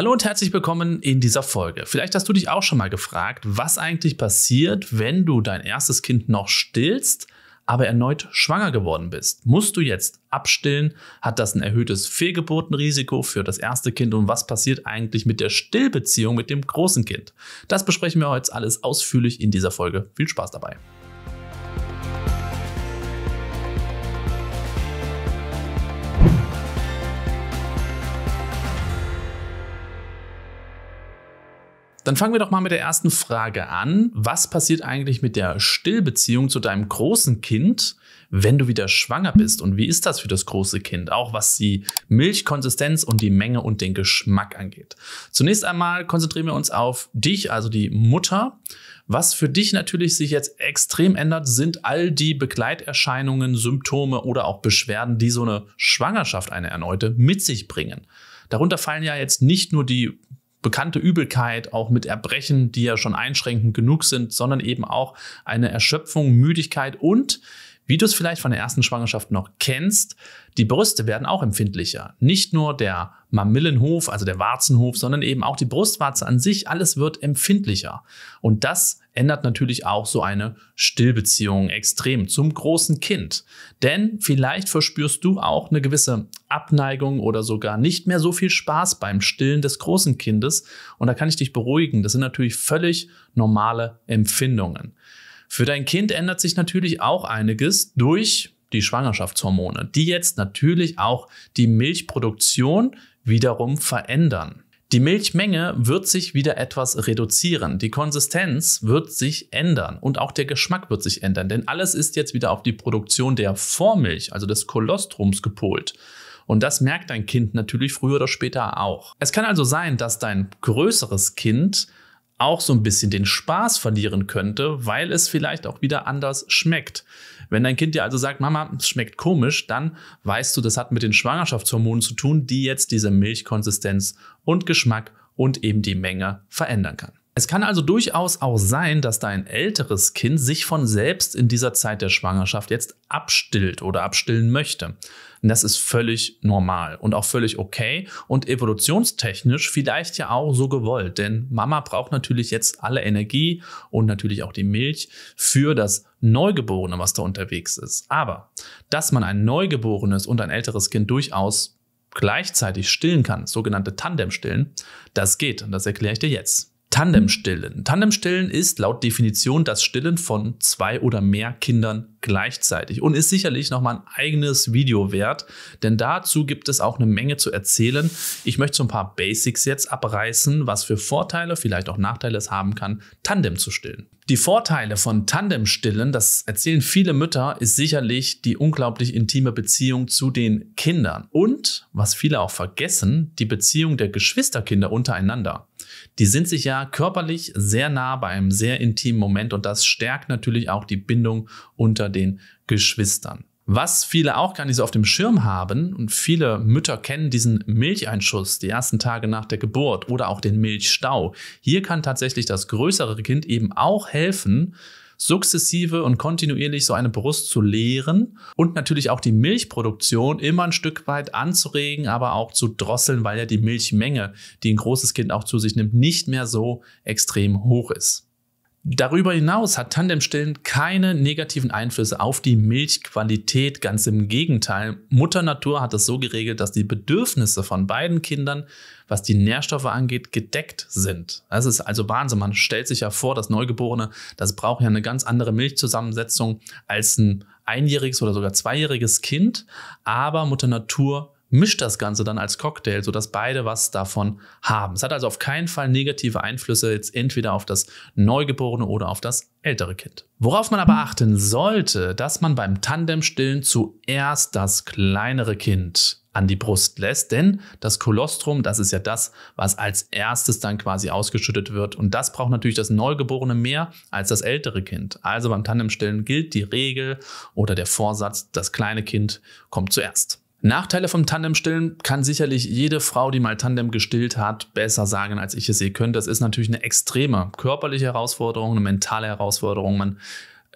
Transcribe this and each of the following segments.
Hallo und herzlich willkommen in dieser Folge. Vielleicht hast du dich auch schon mal gefragt, was eigentlich passiert, wenn du dein erstes Kind noch stillst, aber erneut schwanger geworden bist. Musst du jetzt abstillen? Hat das ein erhöhtes Fehlgeburtenrisiko für das erste Kind? Und was passiert eigentlich mit der Stillbeziehung mit dem großen Kind? Das besprechen wir heute alles ausführlich in dieser Folge. Viel Spaß dabei. Dann fangen wir doch mal mit der ersten Frage an. Was passiert eigentlich mit der Stillbeziehung zu deinem großen Kind, wenn du wieder schwanger bist? Und wie ist das für das große Kind? Auch was die Milchkonsistenz und die Menge und den Geschmack angeht. Zunächst einmal konzentrieren wir uns auf dich, also die Mutter. Was für dich natürlich sich jetzt extrem ändert, sind all die Begleiterscheinungen, Symptome oder auch Beschwerden, die so eine Schwangerschaft, eine erneute, mit sich bringen. Darunter fallen ja jetzt nicht nur die bekannte Übelkeit, auch mit Erbrechen, die ja schon einschränkend genug sind, sondern eben auch eine Erschöpfung, Müdigkeit und wie du es vielleicht von der ersten Schwangerschaft noch kennst, die Brüste werden auch empfindlicher. Nicht nur der Mamillenhof, also der Warzenhof, sondern eben auch die Brustwarze an sich, alles wird empfindlicher. Und das ändert natürlich auch so eine Stillbeziehung extrem zum großen Kind. Denn vielleicht verspürst du auch eine gewisse Abneigung oder sogar nicht mehr so viel Spaß beim Stillen des großen Kindes. Und da kann ich dich beruhigen, das sind natürlich völlig normale Empfindungen. Für dein Kind ändert sich natürlich auch einiges durch die Schwangerschaftshormone, die jetzt natürlich auch die Milchproduktion wiederum verändern. Die Milchmenge wird sich wieder etwas reduzieren, die Konsistenz wird sich ändern und auch der Geschmack wird sich ändern, denn alles ist jetzt wieder auf die Produktion der Vormilch, also des Kolostrums gepolt. Und das merkt dein Kind natürlich früher oder später auch. Es kann also sein, dass dein größeres Kind auch so ein bisschen den Spaß verlieren könnte, weil es vielleicht auch wieder anders schmeckt. Wenn dein Kind dir also sagt, Mama, es schmeckt komisch, dann weißt du, das hat mit den Schwangerschaftshormonen zu tun, die jetzt diese Milchkonsistenz und Geschmack und eben die Menge verändern kann. Es kann also durchaus auch sein, dass dein älteres Kind sich von selbst in dieser Zeit der Schwangerschaft jetzt abstillt oder abstillen möchte. Und das ist völlig normal und auch völlig okay und evolutionstechnisch vielleicht ja auch so gewollt, denn Mama braucht natürlich jetzt alle Energie und natürlich auch die Milch für das Neugeborene, was da unterwegs ist. Aber dass man ein Neugeborenes und ein älteres Kind durchaus gleichzeitig stillen kann, sogenannte Tandem-Stillen, das geht und das erkläre ich dir jetzt. Tandemstillen. Tandemstillen ist laut Definition das Stillen von zwei oder mehr Kindern gleichzeitig und ist sicherlich nochmal ein eigenes Video wert, denn dazu gibt es auch eine Menge zu erzählen. Ich möchte so ein paar Basics jetzt abreißen, was für Vorteile, vielleicht auch Nachteile es haben kann, Tandem zu stillen. Die Vorteile von Tandemstillen, das erzählen viele Mütter, ist sicherlich die unglaublich intime Beziehung zu den Kindern und, was viele auch vergessen, die Beziehung der Geschwisterkinder untereinander. Die sind sich ja körperlich sehr nah bei einem sehr intimen Moment und das stärkt natürlich auch die Bindung unter den Geschwistern. Was viele auch gar nicht so auf dem Schirm haben und viele Mütter kennen diesen Milcheinschuss die ersten Tage nach der Geburt oder auch den Milchstau. Hier kann tatsächlich das größere Kind eben auch helfen, sukzessive und kontinuierlich so eine Brust zu leeren und natürlich auch die Milchproduktion immer ein Stück weit anzuregen, aber auch zu drosseln, weil ja die Milchmenge, die ein großes Kind auch zu sich nimmt, nicht mehr so extrem hoch ist. Darüber hinaus hat Tandemstillen keine negativen Einflüsse auf die Milchqualität, ganz im Gegenteil. Mutter Natur hat es so geregelt, dass die Bedürfnisse von beiden Kindern, was die Nährstoffe angeht, gedeckt sind. Das ist also Wahnsinn. Man stellt sich ja vor, das Neugeborene, das braucht ja eine ganz andere Milchzusammensetzung als ein einjähriges oder sogar zweijähriges Kind. Aber Mutter Natur mischt das Ganze dann als Cocktail, sodass beide was davon haben. Es hat also auf keinen Fall negative Einflüsse jetzt entweder auf das Neugeborene oder auf das ältere Kind. Worauf man aber achten sollte, dass man beim Tandemstillen zuerst das kleinere Kind an die Brust lässt, denn das Kolostrum, das ist ja das, was als erstes dann quasi ausgeschüttet wird und das braucht natürlich das Neugeborene mehr als das ältere Kind. Also beim Tandemstillen gilt die Regel oder der Vorsatz, das kleine Kind kommt zuerst. Nachteile vom Tandemstillen kann sicherlich jede Frau, die mal Tandem gestillt hat, besser sagen, als ich es je könnte. Das ist natürlich eine extreme körperliche Herausforderung, eine mentale Herausforderung. Man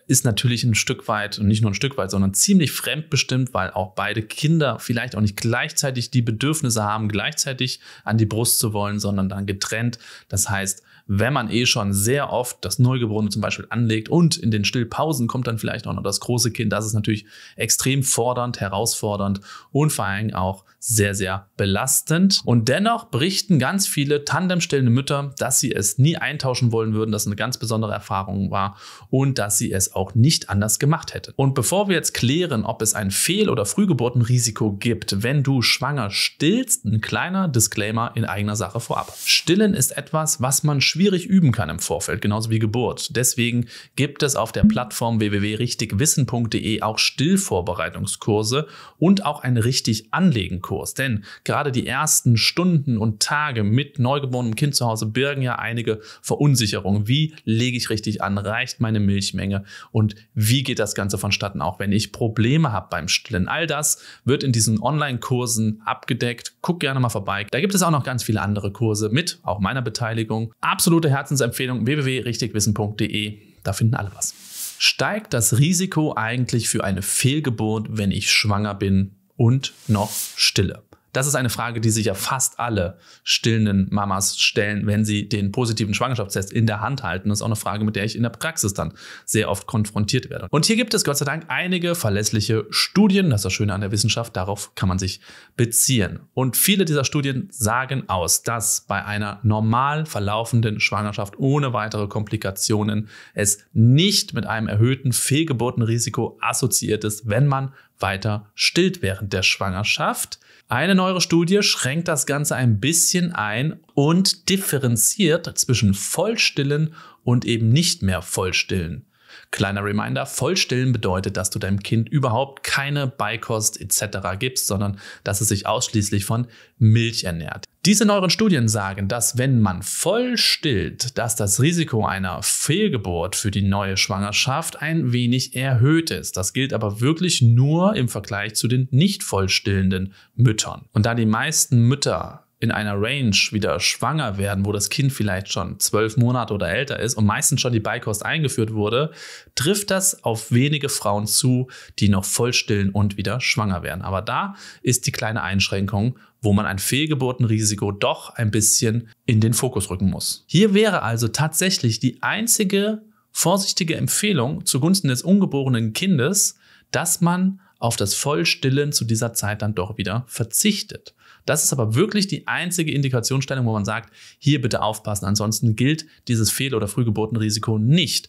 ist natürlich ein Stück weit, und nicht nur ein Stück weit, sondern ziemlich fremdbestimmt, weil auch beide Kinder vielleicht auch nicht gleichzeitig die Bedürfnisse haben, gleichzeitig an die Brust zu wollen, sondern dann getrennt. Das heißt, wenn man eh schon sehr oft das Neugeborene zum Beispiel anlegt und in den Stillpausen kommt dann vielleicht auch noch das große Kind. Das ist natürlich extrem fordernd, herausfordernd und vor allem auch sehr, sehr belastend. Und dennoch berichten ganz viele tandemstellende Mütter, dass sie es nie eintauschen wollen würden, dass es eine ganz besondere Erfahrung war und dass sie es auch nicht anders gemacht hätten. Und bevor wir jetzt klären, ob es ein Fehl- oder Frühgeburtenrisiko gibt, wenn du schwanger stillst, ein kleiner Disclaimer in eigener Sache vorab. Stillen ist etwas, was man schwer schwierig üben kann im Vorfeld, genauso wie Geburt. Deswegen gibt es auf der Plattform www.richtigwissen.de auch Stillvorbereitungskurse und auch einen richtig anlegen Kurs. Denn gerade die ersten Stunden und Tage mit neugeborenem Kind zu Hause birgen ja einige Verunsicherungen. Wie lege ich richtig an? Reicht meine Milchmenge? Und wie geht das Ganze vonstatten, auch wenn ich Probleme habe beim Stillen? All das wird in diesen Online-Kursen abgedeckt. Guck gerne mal vorbei. Da gibt es auch noch ganz viele andere Kurse mit, auch meiner Beteiligung. Absolut absolute Herzensempfehlung www.richtigwissen.de. Da finden alle was. Steigt das Risiko eigentlich für eine Fehlgeburt, wenn ich schwanger bin und noch stille? Das ist eine Frage, die sich ja fast alle stillenden Mamas stellen, wenn sie den positiven Schwangerschaftstest in der Hand halten. Das ist auch eine Frage, mit der ich in der Praxis dann sehr oft konfrontiert werde. Und hier gibt es Gott sei Dank einige verlässliche Studien, das ist das Schöne an der Wissenschaft, darauf kann man sich beziehen. Und viele dieser Studien sagen aus, dass bei einer normal verlaufenden Schwangerschaft ohne weitere Komplikationen es nicht mit einem erhöhten Fehlgeburtenrisiko assoziiert ist, wenn man weiter stillt während der Schwangerschaft. Eine neuere Studie schränkt das Ganze ein bisschen ein und differenziert zwischen Vollstillen und eben nicht mehr Vollstillen. Kleiner Reminder, Vollstillen bedeutet, dass du deinem Kind überhaupt keine Beikost etc. gibst, sondern dass es sich ausschließlich von Milch ernährt. Diese neueren Studien sagen, dass wenn man voll stillt, dass das Risiko einer Fehlgeburt für die neue Schwangerschaft ein wenig erhöht ist. Das gilt aber wirklich nur im Vergleich zu den nicht voll stillenden Müttern. Und da die meisten Mütter in einer Range wieder schwanger werden, wo das Kind vielleicht schon zwölf Monate oder älter ist und meistens schon die Beikost eingeführt wurde, trifft das auf wenige Frauen zu, die noch voll stillen und wieder schwanger werden. Aber da ist die kleine Einschränkung, wo man ein Fehlgeburtenrisiko doch ein bisschen in den Fokus rücken muss. Hier wäre also tatsächlich die einzige vorsichtige Empfehlung zugunsten des ungeborenen Kindes, dass man auf das Vollstillen zu dieser Zeit dann doch wieder verzichtet. Das ist aber wirklich die einzige Indikationsstellung, wo man sagt, hier bitte aufpassen, ansonsten gilt dieses Fehl- oder Frühgeburtenrisiko nicht.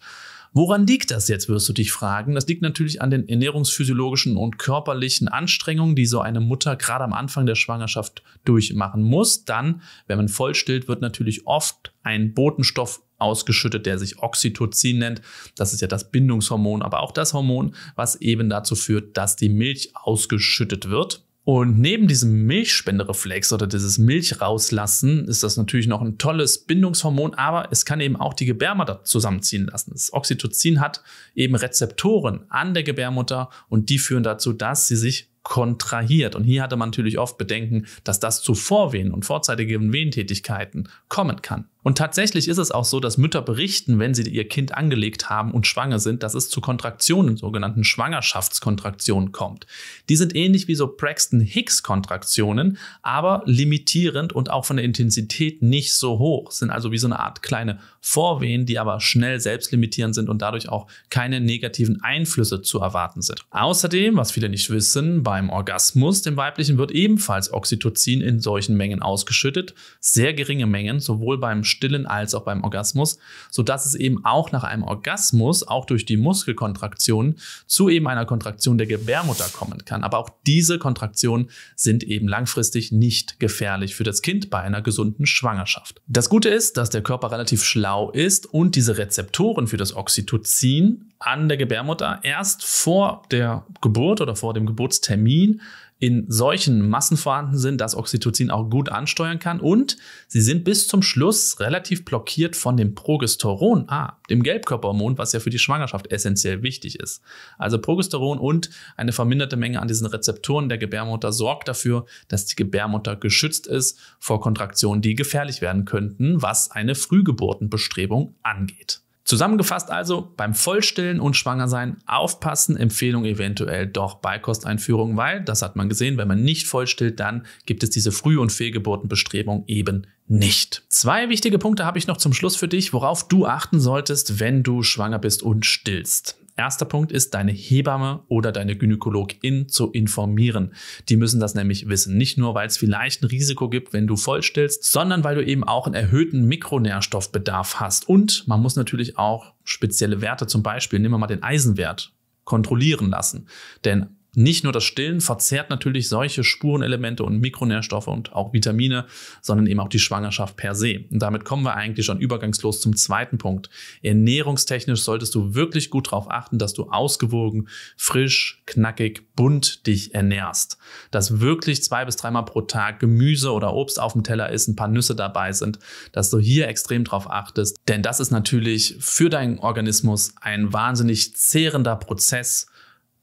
Woran liegt das jetzt, wirst du dich fragen? Das liegt natürlich an den ernährungsphysiologischen und körperlichen Anstrengungen, die so eine Mutter gerade am Anfang der Schwangerschaft durchmachen muss. Dann, wenn man voll stillt, wird natürlich oft ein Botenstoff ausgeschüttet, der sich Oxytocin nennt. Das ist ja das Bindungshormon, aber auch das Hormon, was eben dazu führt, dass die Milch ausgeschüttet wird. Und neben diesem Milchspendereflex oder dieses Milch rauslassen ist das natürlich noch ein tolles Bindungshormon, aber es kann eben auch die Gebärmutter zusammenziehen lassen. Das Oxytocin hat eben Rezeptoren an der Gebärmutter und die führen dazu, dass sie sich kontrahiert. Und hier hatte man natürlich oft Bedenken, dass das zu Vorwehen und vorzeitigen Wehentätigkeiten kommen kann. Und tatsächlich ist es auch so, dass Mütter berichten, wenn sie ihr Kind angelegt haben und schwanger sind, dass es zu Kontraktionen, sogenannten Schwangerschaftskontraktionen kommt. Die sind ähnlich wie so Braxton-Hicks-Kontraktionen, aber limitierend und auch von der Intensität nicht so hoch, sind also wie so eine Art kleine Vorwehen, die aber schnell selbstlimitierend sind und dadurch auch keine negativen Einflüsse zu erwarten sind. Außerdem, was viele nicht wissen, beim Orgasmus, dem weiblichen, wird ebenfalls Oxytocin in solchen Mengen ausgeschüttet, sehr geringe Mengen, sowohl beim Stillen als auch beim Orgasmus, sodass es eben auch nach einem Orgasmus, auch durch die Muskelkontraktion, zu eben einer Kontraktion der Gebärmutter kommen kann. Aber auch diese Kontraktionen sind eben langfristig nicht gefährlich für das Kind bei einer gesunden Schwangerschaft. Das Gute ist, dass der Körper relativ schlau ist und diese Rezeptoren für das Oxytocin an der Gebärmutter erst vor der Geburt oder vor dem Geburtstermin in solchen Massen vorhanden sind, dass Oxytocin auch gut ansteuern kann und sie sind bis zum Schluss relativ blockiert von dem Progesteron A, ah, dem Gelbkörperhormon, was ja für die Schwangerschaft essentiell wichtig ist. Also Progesteron und eine verminderte Menge an diesen Rezeptoren der Gebärmutter sorgt dafür, dass die Gebärmutter geschützt ist vor Kontraktionen, die gefährlich werden könnten, was eine Frühgeburtenbestrebung angeht. Zusammengefasst also, beim Vollstillen und Schwangersein aufpassen, Empfehlung eventuell doch Beikosteinführung, weil, das hat man gesehen, wenn man nicht vollstillt, dann gibt es diese Früh- und Fehlgeburtenbestrebung eben nicht. Zwei wichtige Punkte habe ich noch zum Schluss für dich, worauf du achten solltest, wenn du schwanger bist und stillst. Erster Punkt ist, deine Hebamme oder deine Gynäkologin zu informieren. Die müssen das nämlich wissen. Nicht nur, weil es vielleicht ein Risiko gibt, wenn du vollstillst, sondern weil du eben auch einen erhöhten Mikronährstoffbedarf hast. Und man muss natürlich auch spezielle Werte, zum Beispiel, nehmen wir mal den Eisenwert, kontrollieren lassen. Denn nicht nur das Stillen verzehrt natürlich solche Spurenelemente und Mikronährstoffe und auch Vitamine, sondern eben auch die Schwangerschaft per se. Und damit kommen wir eigentlich schon übergangslos zum zweiten Punkt. Ernährungstechnisch solltest du wirklich gut darauf achten, dass du ausgewogen, frisch, knackig, bunt dich ernährst. Dass wirklich zwei bis dreimal pro Tag Gemüse oder Obst auf dem Teller ist, ein paar Nüsse dabei sind, dass du hier extrem drauf achtest. Denn das ist natürlich für deinen Organismus ein wahnsinnig zehrender Prozess,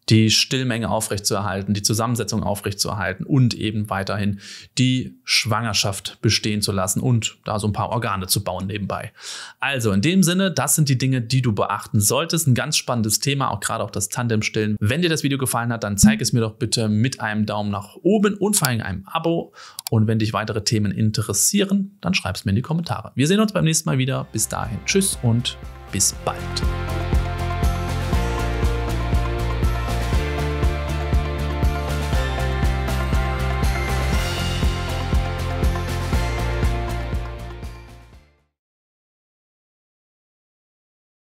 die Stillmenge aufrechtzuerhalten, die Zusammensetzung aufrechtzuerhalten und eben weiterhin die Schwangerschaft bestehen zu lassen und da so ein paar Organe zu bauen nebenbei. Also in dem Sinne, das sind die Dinge, die du beachten solltest. Ein ganz spannendes Thema, auch gerade auch das Tandemstillen. Wenn dir das Video gefallen hat, dann zeig es mir doch bitte mit einem Daumen nach oben und vor allem einem Abo. Und wenn dich weitere Themen interessieren, dann schreib es mir in die Kommentare. Wir sehen uns beim nächsten Mal wieder. Bis dahin, tschüss und bis bald.